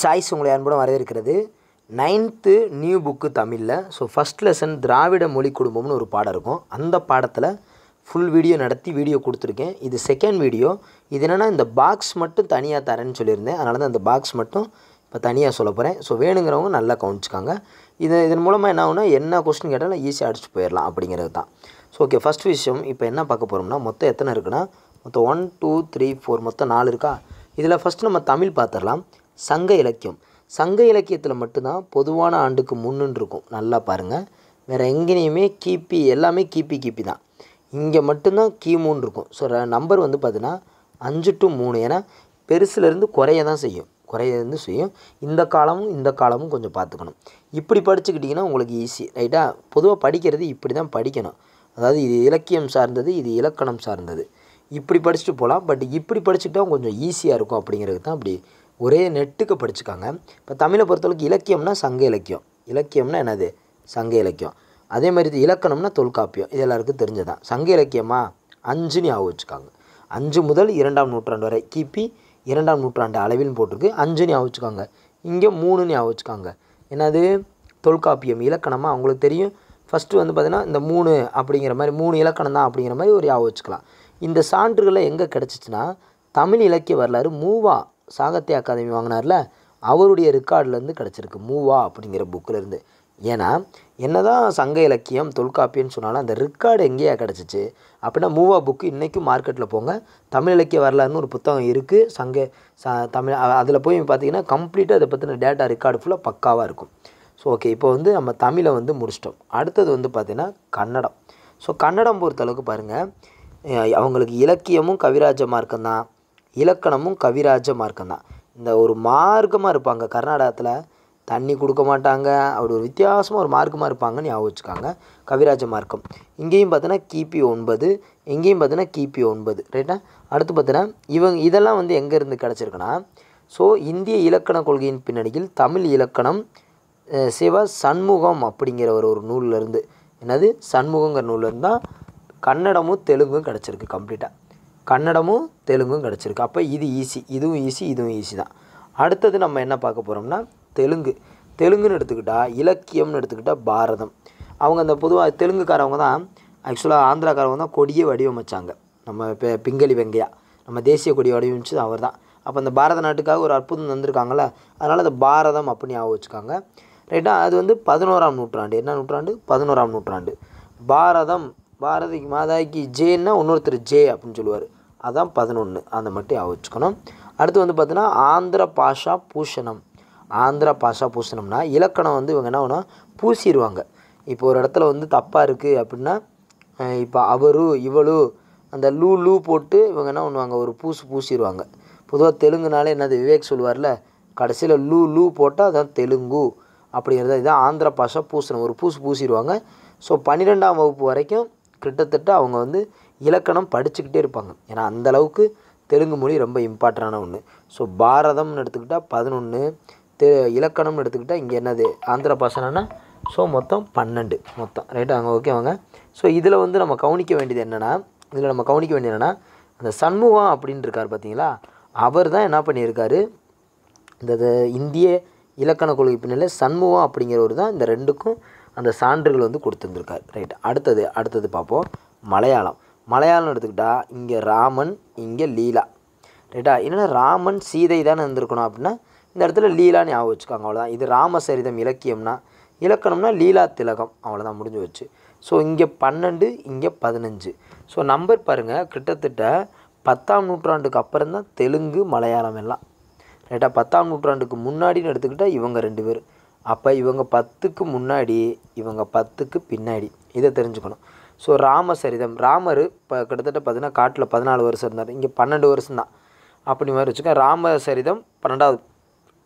choice உங்களை அன்புடன் வரவேற்கிறது நைன்த்து நியூ புக்கு தமிழில் ஸோ ஃபஸ்ட் லெசன் திராவிட மொழி குடும்பம்னு ஒரு பாடம் இருக்கும் அந்த பாடத்தில் ஃபுல் வீடியோ நடத்தி வீடியோ கொடுத்துருக்கேன் இது செகண்ட் வீடியோ இது என்னென்னா இந்த பாக்ஸ் மட்டும் தனியாக தரேன்னு சொல்லியிருந்தேன் அதனால தான் அந்த பாக்ஸ் மட்டும் இப்போ தனியாக சொல்ல போகிறேன் ஸோ வேணுங்கிறவங்க நல்லா கவனிச்சிக்காங்க இது இதன் மூலமாக என்ன ஆகுனா என்ன கொஸ்டின் கேட்டாலும் ஈஸியாக அடிச்சு போயிடலாம் அப்படிங்கிறது தான் ஸோ ஓகே ஃபஸ்ட் விஷயம் இப்போ என்ன பார்க்க போகிறோம்னா மொத்தம் எத்தனை இருக்குன்னா மொத்தம் ஒன் டூ த்ரீ ஃபோர் மொத்தம் நாலு இருக்கா இதில் ஃபஸ்ட்டு நம்ம தமிழ் பார்த்துடலாம் சங்க இலக்கியம் சங்க இலக்கியத்தில் மட்டும்தான் பொதுவான ஆண்டுக்கு முன்னுன்னு இருக்கும் நல்லா பாருங்கள் வேறு எங்கேனையுமே கிபி எல்லாமே கிபி கிபி தான் இங்கே மட்டும்தான் கிமுன்னு இருக்கும் ஸோ நம்பர் வந்து பார்த்தீங்கன்னா அஞ்சு டு மூணு ஏன்னா பெருசுலேருந்து குறைய தான் செய்யும் குறையிலேருந்து செய்யும் இந்த காலமும் இந்த காலமும் கொஞ்சம் பார்த்துக்கணும் இப்படி படிச்சுக்கிட்டிங்கன்னா உங்களுக்கு ஈஸி ரைட்டாக பொதுவாக படிக்கிறது இப்படி தான் படிக்கணும் அதாவது இது இலக்கியம் சார்ந்தது இது இலக்கணம் சார்ந்தது இப்படி படிச்சுட்டு போகலாம் பட் இப்படி படிச்சுக்கிட்டால் கொஞ்சம் ஈஸியாக இருக்கும் அப்படிங்கிறது தான் அப்படி ஒரே நெட்டுக்கு படிச்சுக்காங்க இப்போ தமிழை பொறுத்தளவுக்கு இலக்கியம்னா சங்க இலக்கியம் இலக்கியம்னா என்னது சங்க இலக்கியம் அதே மாதிரி இலக்கணம்னா தொல்காப்பியம் இது எல்லாருக்கும் தெரிஞ்சதான் சங்க இலக்கியமாக அஞ்சுன்னு ஞாபகம் வச்சுக்காங்க அஞ்சு முதல் இரண்டாம் நூற்றாண்டு வரை கிபி இரண்டாம் நூற்றாண்டு அளவில் போட்டிருக்கு அஞ்சுன்னு ஞாபகம் வச்சுக்காங்க இங்கே மூணுன்னு ஞாபகம் வச்சுக்காங்க என்னது தொல்காப்பியம் இலக்கணமாக அவங்களுக்கு தெரியும் ஃபஸ்ட்டு வந்து பார்த்திங்கன்னா இந்த மூணு அப்படிங்கிற மாதிரி மூணு இலக்கணம் தான் அப்படிங்கிற மாதிரி ஒரு ஞாபகம் வச்சுக்கலாம் இந்த சான்றுகளை எங்கே கிடச்சிச்சின்னா தமிழ் இலக்கிய வரலாறு மூவா சாகித்ய அகாதமி வாங்கினார்ல அவருடைய ரெக்கார்ட்லேருந்து கிடச்சிருக்கு மூவா அப்படிங்கிற புக்கிலேருந்து ஏன்னா என்ன தான் சங்க இலக்கியம் தொல்காப்பியன்னு சொன்னாலும் அந்த ரெக்கார்டு எங்கேயா கிடச்சிச்சு அப்படின்னா மூவா புக்கு இன்றைக்கும் மார்க்கெட்டில் போங்க தமிழ் இலக்கிய வரலாறுன்னு ஒரு புத்தகம் இருக்குது சங்க ச தமிழ் அதில் போய் பார்த்தீங்கன்னா கம்ப்ளீட்டாக அதை பற்றின டேட்டா ரெக்கார்டு ஃபுல்லாக பக்காவாக இருக்கும் ஸோ ஓகே இப்போ வந்து நம்ம தமிழை வந்து முடிச்சிட்டோம் அடுத்தது வந்து பார்த்திங்கன்னா கன்னடம் ஸோ கன்னடம் பொறுத்தளவுக்கு பாருங்கள் அவங்களுக்கு இலக்கியமும் கவிராஜ மார்க்கம் தான் இலக்கணமும் கவிராஜ மார்க்கம் தான் இந்த ஒரு மார்க்கமாக இருப்பாங்க கர்நாடகத்தில் தண்ணி கொடுக்க மாட்டாங்க அப்படி ஒரு வித்தியாசமாக ஒரு மார்க்கமாக இருப்பாங்கன்னு ஞாபகம் வச்சுக்காங்க கவிராஜ மார்க்கம் இங்கேயும் பார்த்தோன்னா கிபி ஒன்பது இங்கேயும் பார்த்தீங்கன்னா கிபி ஒன்பது ரைட்டா அடுத்து பார்த்தோன்னா இவங்க இதெல்லாம் வந்து எங்கேருந்து கிடச்சிருக்குன்னா ஸோ இந்திய இலக்கண கொள்கையின் பின்னணியில் தமிழ் இலக்கணம் சிவ சண்முகம் அப்படிங்கிற ஒரு ஒரு இருந்து என்னது சண்முகங்கிற நூல்லேருந்து தான் கன்னடமும் தெலுங்கும் கிடச்சிருக்கு கம்ப்ளீட்டாக கன்னடமும் தெலுங்கும் கிடச்சிருக்கு அப்போ இது ஈஸி இதுவும் ஈஸி இதுவும் ஈஸி தான் அடுத்தது நம்ம என்ன பார்க்க போகிறோம்னா தெலுங்கு தெலுங்குன்னு எடுத்துக்கிட்டால் இலக்கியம்னு எடுத்துக்கிட்டால் பாரதம் அவங்க அந்த பொதுவாக தெலுங்குக்காரவங்க தான் ஆக்சுவலாக ஆந்திராக்காரவங்க தான் கொடியை வடிவமைச்சாங்க நம்ம இப்போ பிங்களி வெங்கையா நம்ம தேசிய கொடி வடிவமைச்சது அவர் தான் அப்போ அந்த பாரத நாட்டுக்காக ஒரு அற்புதம் தந்திருக்காங்கள அதனால் அந்த பாரதம் அப்படி ஞாபகம் வச்சுக்காங்க ரைட்டாக அது வந்து பதினோராம் நூற்றாண்டு என்ன நூற்றாண்டு பதினோராம் நூற்றாண்டு பாரதம் பாரதி மாதாக்கு ஜேன்னா இன்னொருத்தர் ஜே அப்படின்னு சொல்லுவார் அதான் பதினொன்று அந்த மட்டும் ஆவச்சுக்கணும் அடுத்து வந்து பார்த்தீங்கன்னா ஆந்திர பாஷா பூஷணம் ஆந்திர பாஷா பூஷணம்னா இலக்கணம் வந்து இவங்க என்ன பண்ணுவோம் பூசிடுவாங்க இப்போ ஒரு இடத்துல வந்து தப்பாக இருக்குது அப்படின்னா இப்போ அவரு இவளு அந்த லூ லூ போட்டு இவங்க என்ன பண்ணுவாங்க ஒரு பூசு பூசிடுவாங்க பொதுவாக தெலுங்குனாலே என்னது விவேக் சொல்லுவார்ல கடைசியில் லூ லூ போட்டால் அதுதான் தெலுங்கு அப்படிங்கிறது இதுதான் ஆந்திர பாஷா பூசணம் ஒரு பூசு பூசிடுவாங்க ஸோ பன்னிரெண்டாம் வகுப்பு வரைக்கும் கிட்டத்தட்ட அவங்க வந்து இலக்கணம் படிச்சுக்கிட்டே இருப்பாங்க ஏன்னா அந்தளவுக்கு தெலுங்கு மொழி ரொம்ப இம்பார்ட்டண்டான ஒன்று ஸோ பாரதம்னு எடுத்துக்கிட்டால் பதினொன்று தெ இலக்கணம்னு எடுத்துக்கிட்டால் இங்கே என்னது ஆந்திர பாசனம்னா ஸோ மொத்தம் பன்னெண்டு மொத்தம் ரைட்டு அங்கே ஓகேவாங்க ஸோ இதில் வந்து நம்ம கவனிக்க வேண்டியது என்னென்னா இதில் நம்ம கவனிக்க வேண்டியது என்னென்னா அந்த சண்முகம் அப்படின்னு இருக்கார் பார்த்தீங்களா அவர் தான் என்ன பண்ணியிருக்காரு இந்த இந்திய இலக்கண கொள்கை பின்னணியில் சண்முகம் அப்படிங்கிறவர் தான் இந்த ரெண்டுக்கும் அந்த சான்றுகள் வந்து கொடுத்துருந்துருக்கார் ரைட் அடுத்தது அடுத்தது பார்ப்போம் மலையாளம் மலையாளம் எடுத்துக்கிட்டால் இங்கே ராமன் இங்கே லீலா ரைட்டா என்னென்னா ராமன் சீதை தானே இருந்திருக்கணும் அப்படின்னா இந்த இடத்துல லீலா ஞாபகம் வச்சுக்காங்க அவ்வளோதான் இது ராமசரிதம் இலக்கியம்னா இலக்கணம்னா லீலா திலகம் அவ்வளோதான் முடிஞ்சு வச்சு ஸோ இங்கே பன்னெண்டு இங்கே பதினஞ்சு ஸோ நம்பர் பாருங்கள் கிட்டத்தட்ட பத்தாம் நூற்றாண்டுக்கு அப்புறம் தான் தெலுங்கு மலையாளம் எல்லாம் ரைட்டா பத்தாம் நூற்றாண்டுக்கு முன்னாடின்னு எடுத்துக்கிட்டால் இவங்க ரெண்டு பேர் அப்போ இவங்க பத்துக்கு முன்னாடி இவங்க பத்துக்கு பின்னாடி இதை தெரிஞ்சுக்கணும் ஸோ ராமசரிதம் ராமர் இப்போ கிட்டத்தட்ட பார்த்தீங்கன்னா காட்டில் பதினாலு வருஷம் இருந்தார் இங்கே பன்னெண்டு வருஷம் தான் அப்படி மாதிரி வச்சுக்கோங்க ராமசரிதம் பன்னெண்டாவது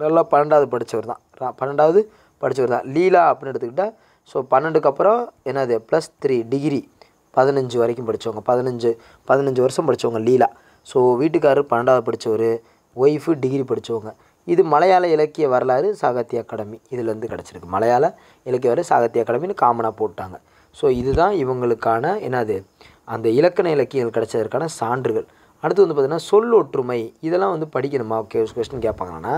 நல்லா பன்னெண்டாவது படித்தவர் தான் ரா பன்னெண்டாவது படித்தவர் தான் லீலா அப்படின்னு எடுத்துக்கிட்டால் ஸோ பன்னெண்டுக்கு அப்புறம் என்னது ப்ளஸ் த்ரீ டிகிரி பதினஞ்சு வரைக்கும் படித்தவங்க பதினஞ்சு பதினஞ்சு வருஷம் படித்தவங்க லீலா ஸோ வீட்டுக்காரர் பன்னெண்டாவது படித்தவர் ஒய்ஃபு டிகிரி படித்தவங்க இது மலையாள இலக்கிய வரலாறு சாகித்ய அகாடமி இதுலேருந்து கிடச்சிருக்கு மலையாள இலக்கிய வரலாறு சாகித்ய அகாடமின்னு காமனாக போட்டாங்க ஸோ இதுதான் இவங்களுக்கான என்னது அந்த இலக்கண இலக்கியங்கள் கிடைச்சதற்கான சான்றுகள் அடுத்து வந்து பார்த்திங்கன்னா சொல் ஒற்றுமை இதெல்லாம் வந்து படிக்கணுமா கே கொஸ்டின் கேட்பாங்கன்னா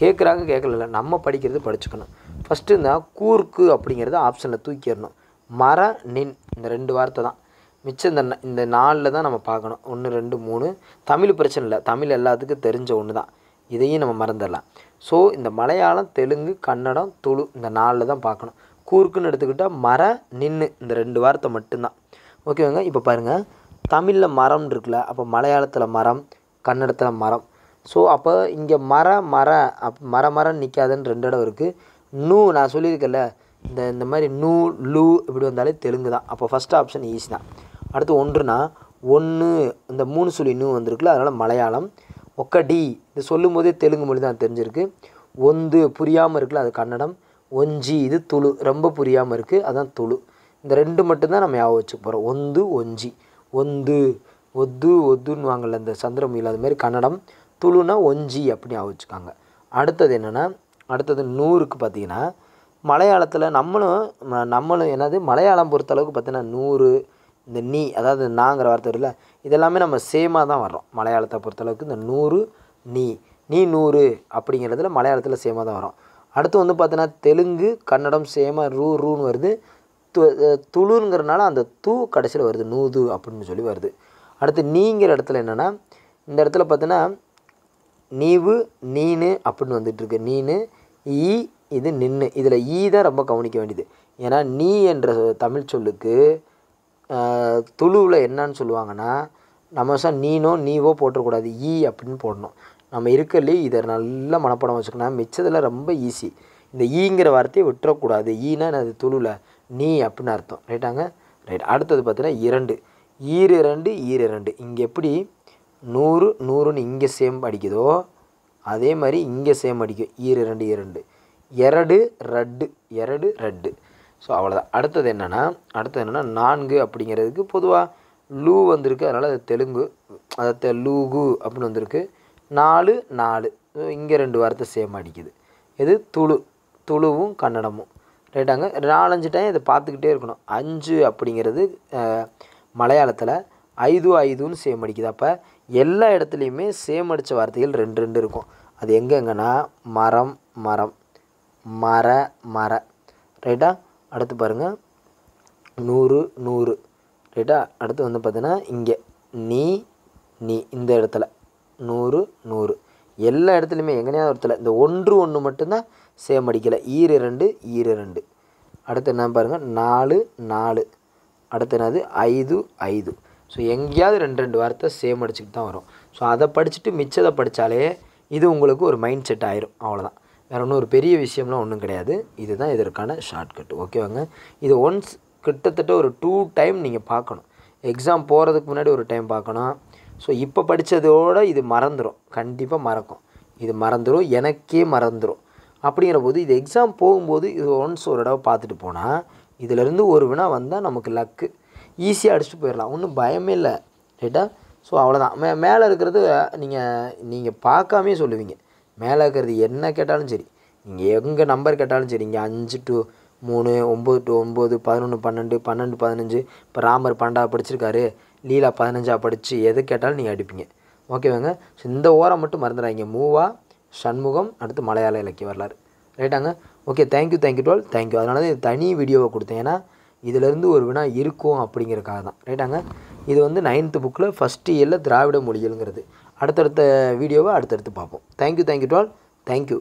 கேட்குறாங்க கேட்கல நம்ம படிக்கிறது படிச்சுக்கணும் ஃபஸ்ட்டு இருந்தால் கூர்க்கு அப்படிங்கிறத ஆப்ஷனில் தூக்கிடணும் மர நின் இந்த ரெண்டு வார்த்தை தான் மிச்சம் இந்த இந்த நாளில் தான் நம்ம பார்க்கணும் ஒன்று ரெண்டு மூணு தமிழ் பிரச்சனை இல்லை தமிழ் எல்லாத்துக்கும் தெரிஞ்ச ஒன்று தான் இதையும் நம்ம மறந்துடலாம் ஸோ இந்த மலையாளம் தெலுங்கு கன்னடம் துளு இந்த நாளில் தான் பார்க்கணும் கூர்க்குன்னு எடுத்துக்கிட்டால் மர நின்று இந்த ரெண்டு வாரத்தை மட்டும்தான் ஓகேங்க இப்போ பாருங்கள் தமிழில் மரம் இருக்குல்ல அப்போ மலையாளத்தில் மரம் கன்னடத்தில் மரம் ஸோ அப்போ இங்கே மர மர அப் மர மரம் நிற்காதுன்னு ரெண்டு இடம் இருக்குது நூ நான் சொல்லியிருக்கேன்ல இந்த இந்த மாதிரி நூ லூ இப்படி வந்தாலே தெலுங்கு தான் அப்போ ஃபஸ்ட் ஆப்ஷன் ஈஸி தான் அடுத்து ஒன்றுனா ஒன்று இந்த மூணு சொல்லி நூ வந்திருக்குல்ல அதனால் மலையாளம் ஒக்கடி இது சொல்லும் போதே தெலுங்கு மொழி தான் தெரிஞ்சிருக்கு ஒந்து புரியாமல் இருக்குல்ல அது கன்னடம் ஒஞ்சி இது துளு ரொம்ப புரியாமல் இருக்குது அதுதான் துளு இந்த ரெண்டு மட்டும்தான் நம்ம ஞாபகம் வச்சு போகிறோம் ஒந்து ஒஞ்சி ஒந்து ஒத்து ஒத்துன்னு வாங்கல இந்த சந்திரம் இல்லாத மாதிரி கன்னடம் துளுனா ஒஞ்சி அப்படின்னு ஞாபகம் வச்சுக்காங்க அடுத்தது என்னென்னா அடுத்தது நூறுக்கு பார்த்திங்கன்னா மலையாளத்தில் நம்மளும் நம்மளும் என்னது மலையாளம் பொறுத்தளவுக்கு பார்த்தீங்கன்னா நூறு இந்த நீ அதாவது நாங்கிற வார்த்தை வரல இதெல்லாமே நம்ம சேமாக தான் வர்றோம் மலையாளத்தை பொறுத்தளவுக்கு இந்த நூறு நீ நீ நூறு அப்படிங்கிறதுல மலையாளத்தில் சேமாக தான் வரும் அடுத்து வந்து பார்த்தீங்கன்னா தெலுங்கு கன்னடம் சேமாக ரூ ரூன்னு வருது து துளுங்கிறனால அந்த தூ கடைசியில் வருது நூது அப்படின்னு சொல்லி வருது அடுத்து நீங்கிற இடத்துல என்னென்னா இந்த இடத்துல பார்த்தீங்கன்னா நீவு நீனு அப்படின்னு வந்துட்டுருக்கு நீனு ஈ இது நின்று இதில் ஈ தான் ரொம்ப கவனிக்க வேண்டியது ஏன்னா நீ என்ற தமிழ் சொல்லுக்கு துளுவில் என்னன்னு சொல்லுவாங்கன்னா நம்ம சார் நீனோ நீவோ போட்டுறக்கூடாது ஈ அப்படின்னு போடணும் நம்ம இருக்கலையே இதை நல்லா மனப்பாடம் வச்சுக்கணும் மிச்சத்தில் ரொம்ப ஈஸி இந்த ஈங்கிற வார்த்தையை விட்டுறக்கூடாது ஈனா அது துளுவில் நீ அப்படின்னு அர்த்தம் ரைட்டாங்க ரைட் அடுத்தது பார்த்தீங்கன்னா இரண்டு ஈர் இரண்டு ஈர் இரண்டு இங்கே எப்படி நூறு நூறுன்னு இங்கே சேம் அடிக்குதோ அதே மாதிரி இங்கே சேம் அடிக்கும் ஈர் இரண்டு இரண்டு எரடு ரெட்டு எரடு ரெட்டு ஸோ அவ்வளோதான் அடுத்தது என்னென்னா அடுத்தது என்னென்னா நான்கு அப்படிங்கிறதுக்கு பொதுவாக லூ வந்திருக்கு அதனால் அது தெலுங்கு அதை லூகு அப்படின்னு வந்திருக்கு நாலு நாலு இங்கே ரெண்டு வார்த்தை சேம் அடிக்குது இது துளு துளுவும் கன்னடமும் ரைட்டாங்க நாலஞ்சு டைம் இதை பார்த்துக்கிட்டே இருக்கணும் அஞ்சு அப்படிங்கிறது மலையாளத்தில் ஐது ஐதுன்னு சேம் அடிக்குது அப்போ எல்லா இடத்துலையுமே சேம் அடித்த வார்த்தைகள் ரெண்டு ரெண்டு இருக்கும் அது எங்கெங்கன்னா மரம் மரம் மர மர ரைட்டா அடுத்து பாருங்கள் நூறு நூறு ரைட்டா அடுத்து வந்து பார்த்தீங்கன்னா இங்கே நீ நீ இந்த இடத்துல நூறு நூறு எல்லா இடத்துலையுமே எங்கேனையாவது இடத்துல இந்த ஒன்று ஒன்று மட்டும்தான் சேம் அடிக்கலை ஈரு ரெண்டு ஈரு ரெண்டு அடுத்து என்ன பாருங்கள் நாலு நாலு அடுத்து என்னது ஐது ஐது ஸோ எங்கேயாவது ரெண்டு ரெண்டு வார்த்தை சேம் அடிச்சுட்டு தான் வரும் ஸோ அதை படிச்சுட்டு மிச்சத்தை படித்தாலே இது உங்களுக்கு ஒரு மைண்ட் செட் ஆயிரும் அவ்வளோதான் வேறு ஒன்றும் ஒரு பெரிய விஷயம்லாம் ஒன்றும் கிடையாது இதுதான் இதற்கான ஷார்ட்கட் ஓகேவாங்க இது ஒன்ஸ் கிட்டத்தட்ட ஒரு டூ டைம் நீங்கள் பார்க்கணும் எக்ஸாம் போகிறதுக்கு முன்னாடி ஒரு டைம் பார்க்கணும் ஸோ இப்போ படித்ததோட இது மறந்துடும் கண்டிப்பாக மறக்கும் இது மறந்துடும் எனக்கே மறந்துடும் அப்படிங்கிற போது இது எக்ஸாம் போகும்போது இது ஒன்ஸ் ஒரு தடவை பார்த்துட்டு போனால் இதிலேருந்து ஒரு வினா வந்தால் நமக்கு லக்கு ஈஸியாக அடிச்சுட்டு போயிடலாம் ஒன்றும் பயமே இல்லை ரைட்டா ஸோ அவ்வளோதான் மே மேலே இருக்கிறது நீங்கள் நீங்கள் பார்க்காமே சொல்லுவீங்க மேலே இருக்கிறது என்ன கேட்டாலும் சரி இங்கே எங்கே நம்பர் கேட்டாலும் சரி இங்கே அஞ்சு டூ மூணு ஒம்பது டூ ஒம்பது பதினொன்று பன்னெண்டு பன்னெண்டு பதினஞ்சு இப்போ ராமர் பன்னெண்டாக படிச்சிருக்காரு லீலா பதினஞ்சா படித்து எது கேட்டாலும் நீங்கள் அடிப்பீங்க ஓகேவாங்க ஸோ இந்த ஓரம் மட்டும் மறந்துடாங்க மூவா சண்முகம் அடுத்து மலையாள இலக்கிய வரலாறு ரைட்டாங்க ஓகே தேங்க்யூ தேங்க்யூ டுவெல் தேங்க்யூ அதனால தான் இது தனி வீடியோவை கொடுத்தேன் ஏன்னா இதிலேருந்து ஒரு வினா இருக்கும் அப்படிங்கிறக்காக தான் ரைட்டாங்க இது வந்து நைன்த்து புக்கில் ஃபஸ்ட்டு இயரில் திராவிட மொழிகள்ங்கிறது அடுத்தடுத்த வீடியோவை அடுத்தடுத்து பார்ப்போம் தேங்க்யூ தேங்க்யூ டுவால் தேங்க்யூ